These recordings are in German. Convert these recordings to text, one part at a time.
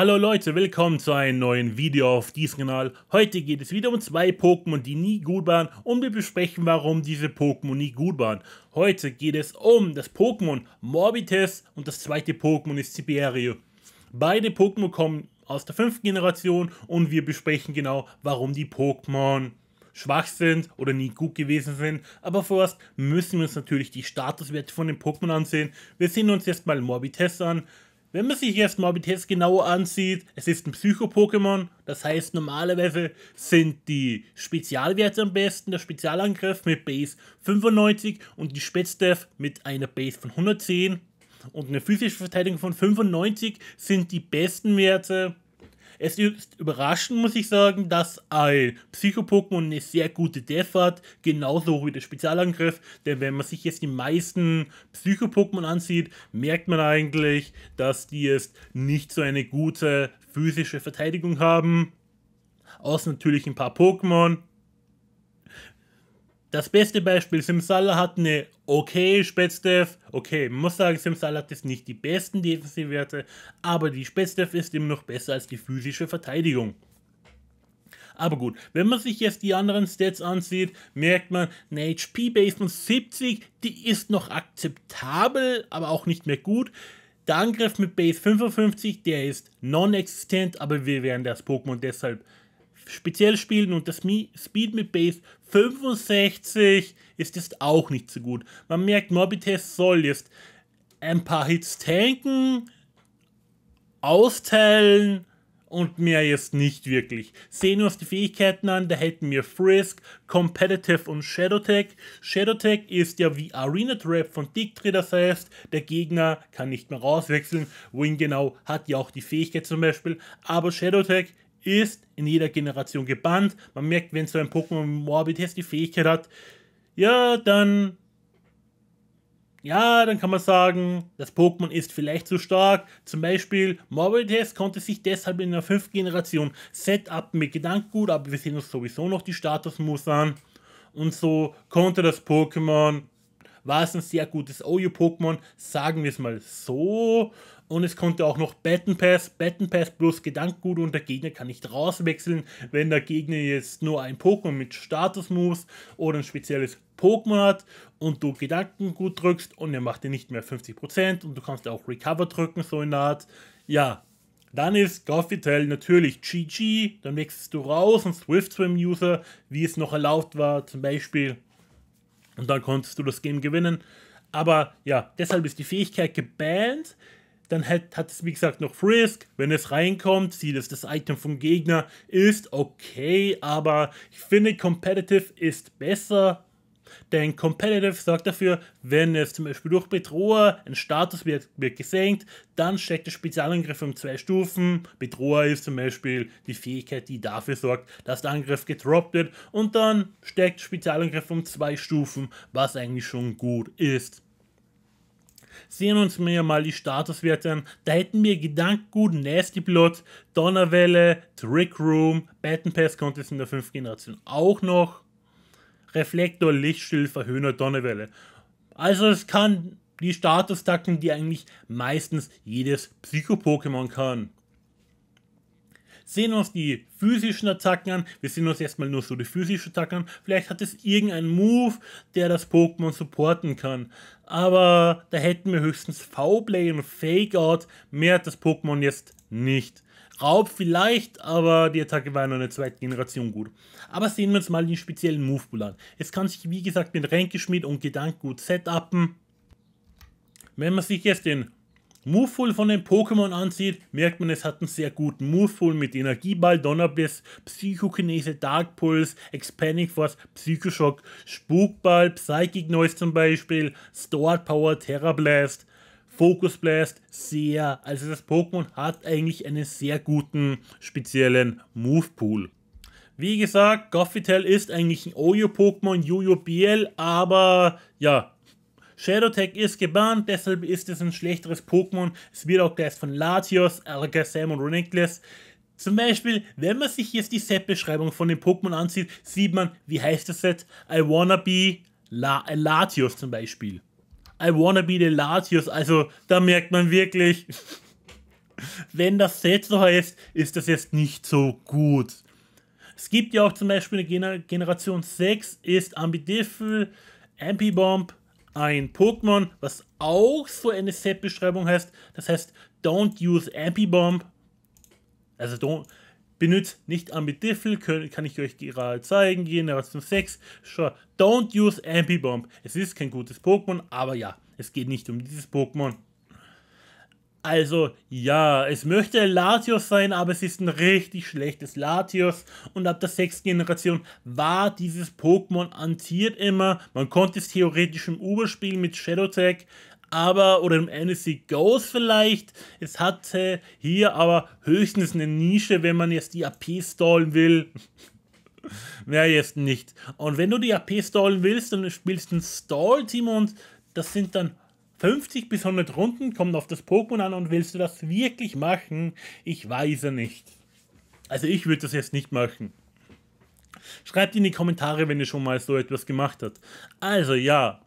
Hallo Leute, willkommen zu einem neuen Video auf diesem Kanal. Heute geht es wieder um zwei Pokémon, die nie gut waren und wir besprechen, warum diese Pokémon nie gut waren. Heute geht es um das Pokémon Morbites und das zweite Pokémon ist Siberio. Beide Pokémon kommen aus der fünften Generation und wir besprechen genau, warum die Pokémon schwach sind oder nie gut gewesen sind. Aber vorerst müssen wir uns natürlich die Statuswerte von den Pokémon ansehen. Wir sehen uns erstmal Morbites an. Wenn man sich jetzt mal Vitesse genauer ansieht, es ist ein Psycho-Pokémon, das heißt normalerweise sind die Spezialwerte am besten, der Spezialangriff mit Base 95 und die Spätstef mit einer Base von 110 und eine physische Verteidigung von 95 sind die besten Werte es ist überraschend, muss ich sagen, dass ein Psycho-Pokémon eine sehr gute Death hat, genauso wie der Spezialangriff. Denn wenn man sich jetzt die meisten Psycho-Pokémon ansieht, merkt man eigentlich, dass die jetzt nicht so eine gute physische Verteidigung haben. Außer natürlich ein paar Pokémon, das beste Beispiel, Simsala hat eine okay Spätstef. Okay, muss sagen, Simsala hat jetzt nicht die besten Defensivwerte, aber die Spätstef ist immer noch besser als die physische Verteidigung. Aber gut, wenn man sich jetzt die anderen Stats ansieht, merkt man, eine HP-Base von 70, die ist noch akzeptabel, aber auch nicht mehr gut. Der Angriff mit Base 55, der ist non-existent, aber wir werden das Pokémon deshalb speziell spielen und das Mi Speed mit Base 65 ist jetzt auch nicht so gut. Man merkt, Mobitest soll jetzt ein paar Hits tanken, austeilen und mehr jetzt nicht wirklich. Sehen wir uns die Fähigkeiten an, da hätten wir Frisk, Competitive und Shadowtech. Shadowtech ist ja wie Arena Trap von Dictry, das heißt, der Gegner kann nicht mehr rauswechseln. Wing genau hat ja auch die Fähigkeit zum Beispiel, aber Shadowtech ist in jeder Generation gebannt. Man merkt, wenn so ein Pokémon Morbites die Fähigkeit hat, ja, dann. Ja, dann kann man sagen, das Pokémon ist vielleicht zu stark. Zum Beispiel, Morbidest konnte sich deshalb in der fünften Generation Setup mit Gedankengut, aber wir sehen uns sowieso noch die Statusmus an. Und so konnte das Pokémon war es ein sehr gutes OU-Pokémon, sagen wir es mal so. Und es konnte auch noch Batten Pass, Batten Pass plus Gedankengut und der Gegner kann nicht rauswechseln, wenn der Gegner jetzt nur ein Pokémon mit Status Moves oder ein spezielles Pokémon hat und du Gedankengut drückst und er macht dir nicht mehr 50% und du kannst auch Recover drücken, so in der Art. Ja, dann ist Goffitel natürlich GG, dann wechselst du raus und Swift Swim User, wie es noch erlaubt war, zum Beispiel und dann konntest du das Game gewinnen. Aber ja, deshalb ist die Fähigkeit gebannt. Dann hat, hat es, wie gesagt, noch Frisk. Wenn es reinkommt, sieht es das Item vom Gegner. Ist okay, aber ich finde, Competitive ist besser denn Competitive sorgt dafür, wenn es zum Beispiel durch Bedroher ein Status wird, wird gesenkt, dann steckt der Spezialangriff um zwei Stufen. Bedroher ist zum Beispiel die Fähigkeit, die dafür sorgt, dass der Angriff gedroppt wird und dann steckt Spezialangriff um zwei Stufen, was eigentlich schon gut ist sehen uns mir mal die Statuswerte an. Da hätten wir Gedankengut, Nasty Blood, Donnerwelle, Trick Room, Batten Pass konnte es in der 5. Generation auch noch. Reflektor, Lichtschilfer, Höhner, Donnerwelle. Also es kann die Statusattacken, die eigentlich meistens jedes Psycho-Pokémon kann. Sehen wir uns die physischen Attacken an. Wir sehen uns erstmal nur so die physischen Attacken an. Vielleicht hat es irgendeinen Move, der das Pokémon supporten kann. Aber da hätten wir höchstens V-Play und Fake-Out. Mehr hat das Pokémon jetzt nicht. Raub vielleicht, aber die Attacke war ja noch in der zweiten Generation gut. Aber sehen wir uns mal den speziellen Movepool an. Es kann sich wie gesagt mit Ränkeschmied und Gedanken gut setupen. Wenn man sich jetzt den Movepool von den Pokémon ansieht, merkt man, es hat einen sehr guten Movepool mit Energieball, Donnerbiss, Psychokinese, Dark Pulse, Expanding Force, Psychoshock, Spukball, Psychic Noise zum Beispiel, Stored Power, Terra Blast, Focus Blast sehr. Also das Pokémon hat eigentlich einen sehr guten speziellen Move Pool. Wie gesagt, Goffitel ist eigentlich ein Oyo-Pokémon, Jojo BL, aber ja, Shadowtech ist gebannt, deshalb ist es ein schlechteres Pokémon. Es wird auch gleich von Latios, Alakazam und Renekles. Zum Beispiel, wenn man sich jetzt die Set-Beschreibung von dem Pokémon ansieht, sieht man, wie heißt das Set? I wanna be La Latios zum Beispiel. I wanna be the Latius. Also da merkt man wirklich, wenn das Set so heißt, ist das jetzt nicht so gut. Es gibt ja auch zum Beispiel eine Gen Generation 6 ist Ambidifel, Ampibomb, ein Pokémon, was auch so eine Set-Beschreibung heißt. Das heißt, don't use Ampibomb. Also don't, Benutzt nicht Ambidiffel, kann ich euch gerade zeigen. Generation 6. Sure. Don't use Ampibomb. Es ist kein gutes Pokémon, aber ja, es geht nicht um dieses Pokémon. Also, ja, es möchte Latios sein, aber es ist ein richtig schlechtes Latios. Und ab der 6. Generation war dieses Pokémon antiert immer. Man konnte es theoretisch im Uber spielen mit Shadow Tag aber, oder im NFC Goes vielleicht. Es hatte hier aber höchstens eine Nische, wenn man jetzt die AP stallen will. Wer ja, jetzt nicht. Und wenn du die AP stallen willst, dann spielst du ein Stall-Team und das sind dann 50 bis 100 Runden, kommt auf das Pokémon an und willst du das wirklich machen? Ich weiß ja nicht. Also ich würde das jetzt nicht machen. Schreibt in die Kommentare, wenn ihr schon mal so etwas gemacht habt. Also ja,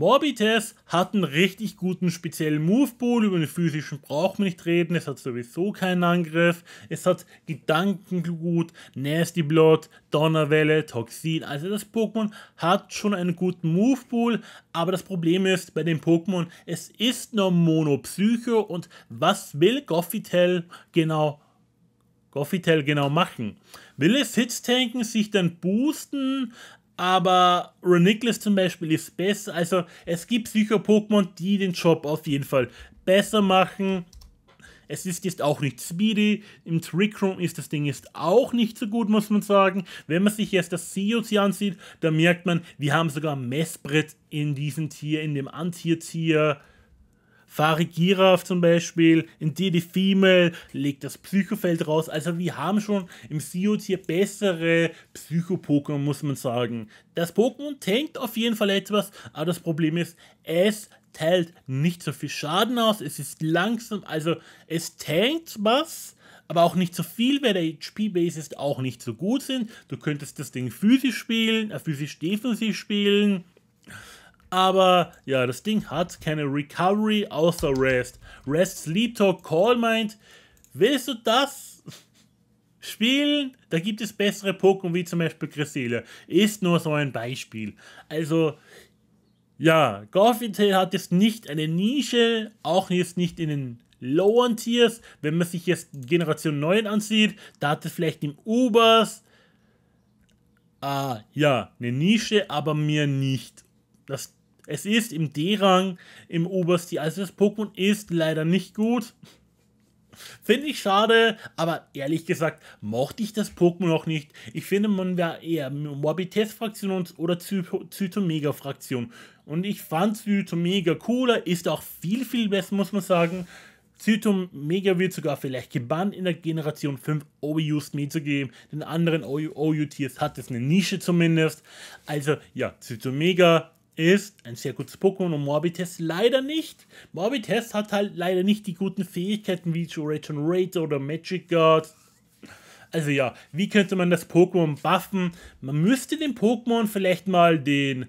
Morbites hat einen richtig guten speziellen Movepool, über den physischen braucht man nicht reden, es hat sowieso keinen Angriff, es hat Gedankengut, Nasty Blood, Donnerwelle, Toxin, also das Pokémon hat schon einen guten Movepool, aber das Problem ist bei dem Pokémon, es ist nur Monopsycho und was will Goffitel genau Goffitel genau machen? Will es Hits tanken, sich dann boosten, aber Renickless zum Beispiel ist besser. Also es gibt Psycho-Pokémon, die den Job auf jeden Fall besser machen. Es ist jetzt auch nicht speedy. Im Trick Room ist das Ding jetzt auch nicht so gut, muss man sagen. Wenn man sich jetzt das COC ansieht, dann merkt man, wir haben sogar Messbrett in diesem Tier, in dem Antier-Tier. tier Fari Giraf zum Beispiel, in die die Female legt das Psychofeld raus. Also wir haben schon im CO-Tier bessere Psycho-Pokémon, muss man sagen. Das Pokémon tankt auf jeden Fall etwas, aber das Problem ist, es teilt nicht so viel Schaden aus, es ist langsam, also es tankt was, aber auch nicht so viel, weil der HP-Bases auch nicht so gut sind. Du könntest das Ding physisch spielen, äh, physisch defensiv spielen. Aber ja, das Ding hat keine Recovery außer Rest. Rest, Sleep Talk, Call meint, Willst du das spielen? Da gibt es bessere Pokémon wie zum Beispiel Cresselia. Ist nur so ein Beispiel. Also, ja, Gorfintail hat jetzt nicht eine Nische, auch jetzt nicht in den loweren Tiers. Wenn man sich jetzt Generation 9 ansieht, da hat es vielleicht im Ubers. Ah, ja, eine Nische, aber mir nicht. Das es ist im D-Rang, im Oberst Also das Pokémon ist leider nicht gut. Finde ich schade, aber ehrlich gesagt mochte ich das Pokémon auch nicht. Ich finde, man wäre eher Morbites-Fraktion oder Zytomega-Fraktion. Und ich fand Zytomega cooler, ist auch viel, viel besser, muss man sagen. Zytomega wird sogar vielleicht gebannt in der Generation 5 OU-Used zu geben. Den anderen OU-Tiers hat es eine Nische zumindest. Also ja, Zytomega ist ein sehr gutes Pokémon und Morbites leider nicht. Morbites hat halt leider nicht die guten Fähigkeiten wie Regenerator oder Magic Guard. Also ja, wie könnte man das Pokémon buffen? Man müsste dem Pokémon vielleicht mal den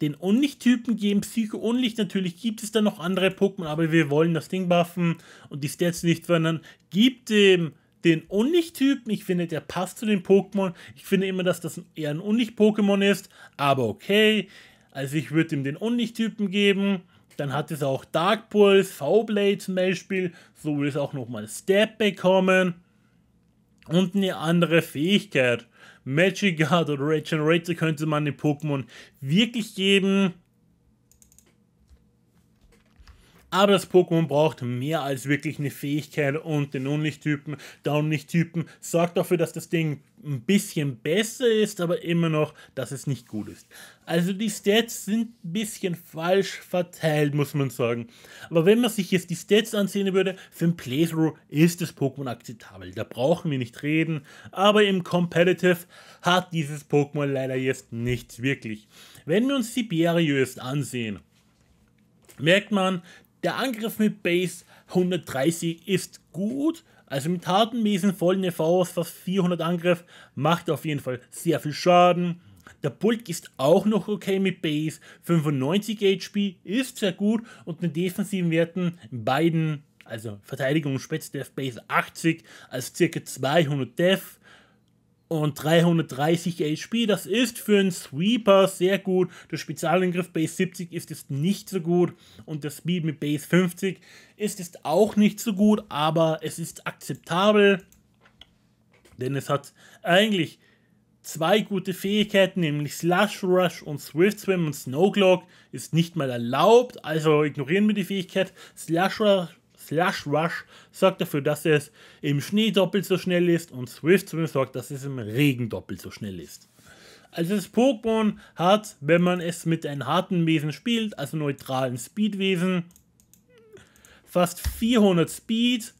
den Unlicht-Typen geben. Psycho-Unlicht natürlich gibt es da noch andere Pokémon, aber wir wollen das Ding buffen und die Stats nicht verändern. Gibt dem den Unlicht-Typen. Ich finde, der passt zu den Pokémon. Ich finde immer, dass das eher ein Unlicht-Pokémon ist. Aber okay. Also ich würde ihm den Unlicht-Typen geben. Dann hat es auch Dark Pulse, V-Blade zum Beispiel. So will es auch nochmal Step bekommen. Und eine andere Fähigkeit. Magic Guard oder Regenerator könnte man den Pokémon wirklich geben. Aber das Pokémon braucht mehr als wirklich eine Fähigkeit und den Unlichttypen, typen downlicht sorgt dafür, dass das Ding ein bisschen besser ist, aber immer noch, dass es nicht gut ist. Also die Stats sind ein bisschen falsch verteilt, muss man sagen. Aber wenn man sich jetzt die Stats ansehen würde, für ein Playthrough ist das Pokémon akzeptabel. Da brauchen wir nicht reden. Aber im Competitive hat dieses Pokémon leider jetzt nichts wirklich. Wenn wir uns Siberius ansehen, merkt man, der Angriff mit Base 130 ist gut. Also mit harten Mesen, vollen EVs, fast 400 Angriff, macht auf jeden Fall sehr viel Schaden. Der Bulk ist auch noch okay mit Base, 95 HP ist sehr gut und den defensiven Werten in beiden, also Verteidigung und Spätzdef Base 80, als ca. 200 Def und 330 HP. Das ist für einen Sweeper sehr gut. Der Spezialangriff Base 70 ist es nicht so gut und der Speed mit Base 50 ist es auch nicht so gut, aber es ist akzeptabel, denn es hat eigentlich zwei gute Fähigkeiten, nämlich Slash Rush und Swift Swim und Snow ist nicht mal erlaubt, also ignorieren wir die Fähigkeit. Slash Rush Slush Rush sorgt dafür, dass es im Schnee doppelt so schnell ist und Swift Swim sorgt, dass es im Regen doppelt so schnell ist. Also das Pokémon hat, wenn man es mit einem harten Wesen spielt, also neutralen Speedwesen, fast 400 Speed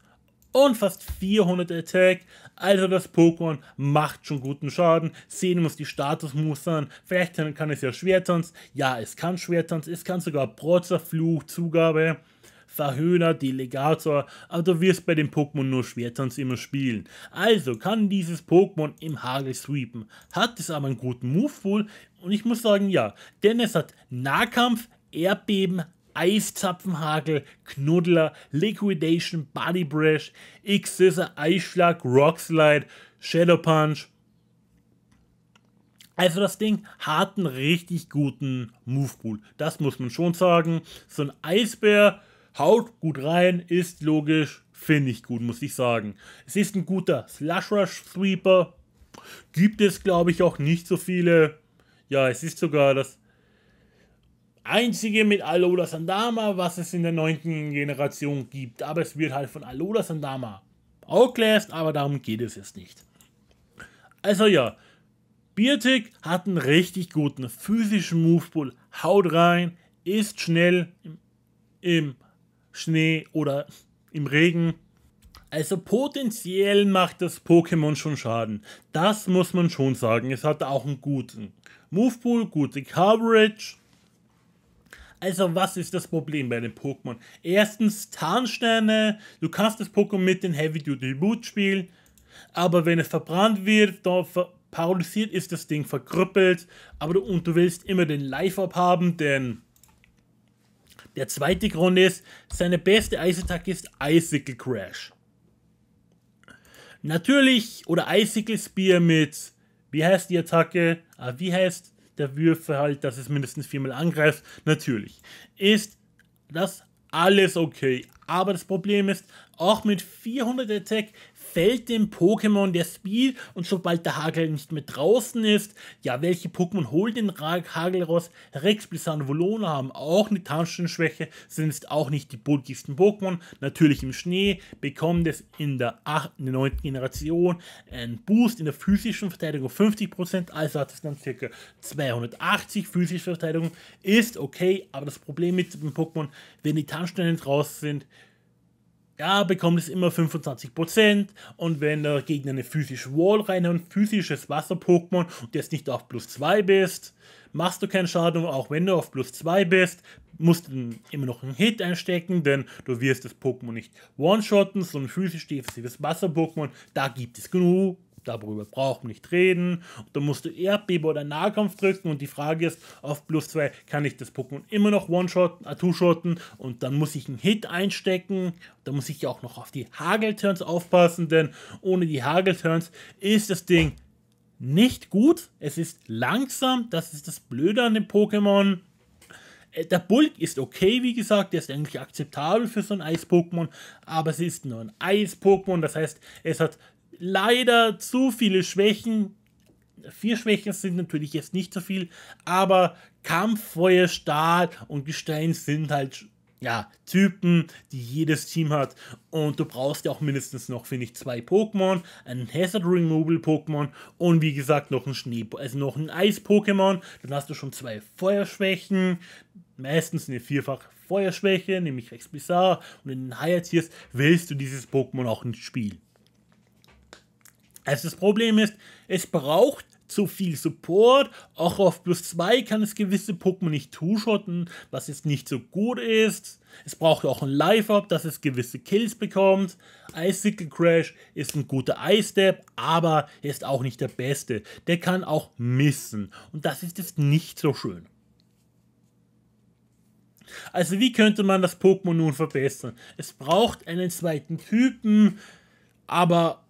und fast 400 Attack. Also das Pokémon macht schon guten Schaden. Sehen muss die Statusmustern. Vielleicht kann es ja Schwertanz. Ja, es kann Schwertanz. Es kann sogar Protzer, Fluch, Zugabe. Verhöhner, Delegator, aber du wirst bei dem Pokémon nur Schwertanz immer spielen. Also kann dieses Pokémon im Hagel sweepen. Hat es aber einen guten Movepool und ich muss sagen, ja, denn es hat Nahkampf, Erdbeben, Eiszapfenhagel, Knuddler, Liquidation, Body Brash, X-Scissor, Rock Slide, Shadow Punch. Also das Ding hat einen richtig guten Movepool. Das muss man schon sagen. So ein Eisbär Haut gut rein, ist logisch, finde ich gut, muss ich sagen. Es ist ein guter Slush Rush Sweeper. Gibt es, glaube ich, auch nicht so viele. Ja, es ist sogar das einzige mit Alola Sandama, was es in der neunten Generation gibt. Aber es wird halt von Alola Sandama outclassed, aber darum geht es jetzt nicht. Also ja, Biotic hat einen richtig guten physischen Movepool. Haut rein, ist schnell im, im Schnee oder im Regen. Also potenziell macht das Pokémon schon Schaden. Das muss man schon sagen. Es hat auch einen guten Movepool, gute Coverage. Also was ist das Problem bei den Pokémon? Erstens Tarnsterne. Du kannst das Pokémon mit den Heavy Duty Boot spielen. Aber wenn es verbrannt wird, dann ver paralysiert ist das Ding verkrüppelt. Aber du, und du willst immer den Life-Up haben, denn der zweite Grund ist, seine beste Eisattacke ist Icicle Crash. Natürlich, oder Icicle Spear mit, wie heißt die Attacke? Ah, wie heißt der Würfel halt, dass es mindestens viermal angreift? Natürlich. Ist das alles okay. Aber das Problem ist, auch mit 400 Attack fällt dem Pokémon der Speed und sobald der Hagel nicht mehr draußen ist, ja, welche Pokémon holt den Hagelross? Rex, Blizzard, Volona haben auch eine Tarnstellenschwäche, sind es auch nicht die bulkigsten Pokémon. Natürlich im Schnee bekommt es in der 8., und 9. Generation einen Boost in der physischen Verteidigung 50%, also hat es dann circa 280 physische Verteidigung. Ist okay, aber das Problem mit dem Pokémon, wenn die Tarnstellen draußen sind, da bekommt es immer 25% und wenn du gegen eine physische Wall reinhaut, physisches Wasser-Pokémon und jetzt nicht auf plus 2 bist, machst du keinen Schaden, und auch wenn du auf plus 2 bist, musst du immer noch einen Hit einstecken, denn du wirst das Pokémon nicht one-shotten, sondern physisch defensives Wasser-Pokémon, da gibt es genug darüber brauchen wir nicht reden. Und dann musst du Erdbeben oder Nahkampf drücken und die Frage ist, auf plus 2 kann ich das Pokémon immer noch One-Shotten, äh, Two-Shotten und dann muss ich einen Hit einstecken. Da muss ich auch noch auf die Hagelturns aufpassen, denn ohne die Hagelturns ist das Ding nicht gut. Es ist langsam, das ist das Blöde an dem Pokémon äh, der Bulk ist okay, wie gesagt, der ist eigentlich akzeptabel für so ein Eis-Pokémon, aber es ist nur ein Eis-Pokémon, das heißt, es hat leider zu viele Schwächen. Vier Schwächen sind natürlich jetzt nicht so viel, aber Kampf, Feuer, Stahl und Gestein sind halt ja, Typen, die jedes Team hat. Und du brauchst ja auch mindestens noch, finde ich, zwei Pokémon, einen Hazard Removal Pokémon und wie gesagt noch ein Schnee, also noch ein Eis-Pokémon. Dann hast du schon zwei Feuerschwächen, meistens eine vierfache Feuerschwäche, nämlich recht bizarr. Und in den Higher Tiers wählst du dieses Pokémon auch ins Spiel. Also das Problem ist, es braucht zu viel Support. Auch auf plus 2 kann es gewisse Pokémon nicht two-shotten, was jetzt nicht so gut ist. Es braucht auch ein life up dass es gewisse Kills bekommt. Icicle Crash ist ein guter Eye-Step, aber er ist auch nicht der beste. Der kann auch missen und das ist jetzt nicht so schön. Also wie könnte man das Pokémon nun verbessern? Es braucht einen zweiten Typen, aber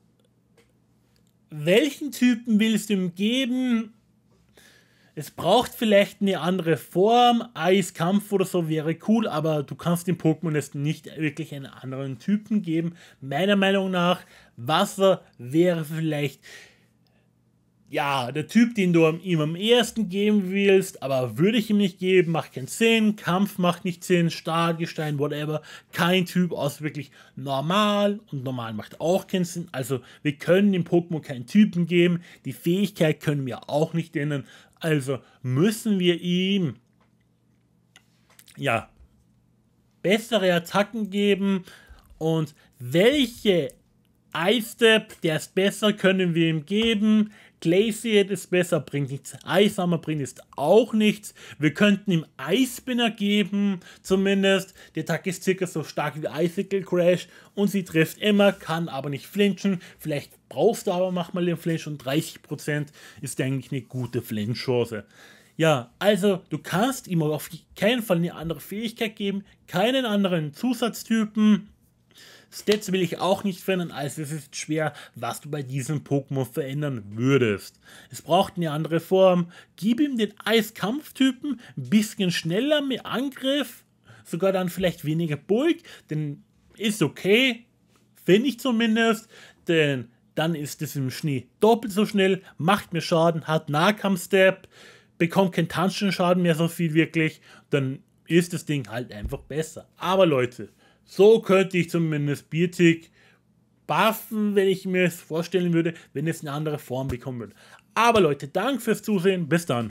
welchen Typen willst du ihm geben? Es braucht vielleicht eine andere Form, Eiskampf oder so wäre cool, aber du kannst dem Pokémon jetzt nicht wirklich einen anderen Typen geben. Meiner Meinung nach, Wasser wäre vielleicht ja, der Typ, den du ihm am ersten geben willst, aber würde ich ihm nicht geben, macht keinen Sinn, Kampf macht nicht Sinn, Stahlgestein, whatever, kein Typ aus wirklich normal und normal macht auch keinen Sinn, also wir können dem Pokémon keinen Typen geben, die Fähigkeit können wir auch nicht ändern, also müssen wir ihm, ja, bessere Attacken geben und welche I-Step, der ist besser, können wir ihm geben. Glaciate ist besser, bringt nichts. Eishammer bringt jetzt auch nichts. Wir könnten ihm Eisspinner geben, zumindest. Der Attack ist circa so stark wie Icicle Crash und sie trifft immer, kann aber nicht flinchen. Vielleicht brauchst du aber, mach mal den Flinch und 30% ist, eigentlich eine gute Flinch-Chance. Ja, also du kannst ihm auf keinen Fall eine andere Fähigkeit geben, keinen anderen Zusatztypen Stats will ich auch nicht verändern, also es ist schwer, was du bei diesem Pokémon verändern würdest. Es braucht eine andere Form. Gib ihm den Eiskampftypen, ein bisschen schneller, mit Angriff, sogar dann vielleicht weniger Bulk, denn ist okay, finde ich zumindest, denn dann ist es im Schnee doppelt so schnell, macht mehr Schaden, hat Nahkampfstep, bekommt keinen Tanzschaden mehr so viel wirklich, dann ist das Ding halt einfach besser. Aber Leute, so könnte ich zumindest Bierzig buffen, wenn ich mir es vorstellen würde, wenn es eine andere Form bekommen würde. Aber Leute, danke fürs Zusehen. Bis dann.